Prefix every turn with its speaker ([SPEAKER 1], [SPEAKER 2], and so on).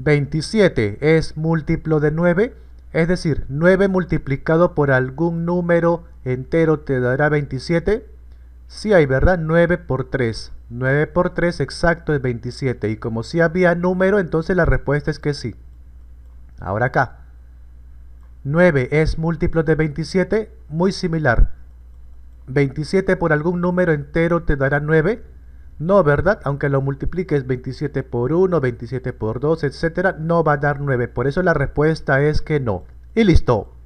[SPEAKER 1] 27 es múltiplo de 9, es decir, 9 multiplicado por algún número entero te dará 27. Sí hay, ¿verdad? 9 por 3. 9 por 3 exacto es 27. Y como si sí había número, entonces la respuesta es que sí. Ahora acá. 9 es múltiplo de 27, muy similar. 27 por algún número entero te dará 9. No, ¿verdad? Aunque lo multipliques 27 por 1, 27 por 2, etcétera, no va a dar 9. Por eso la respuesta es que no. Y listo.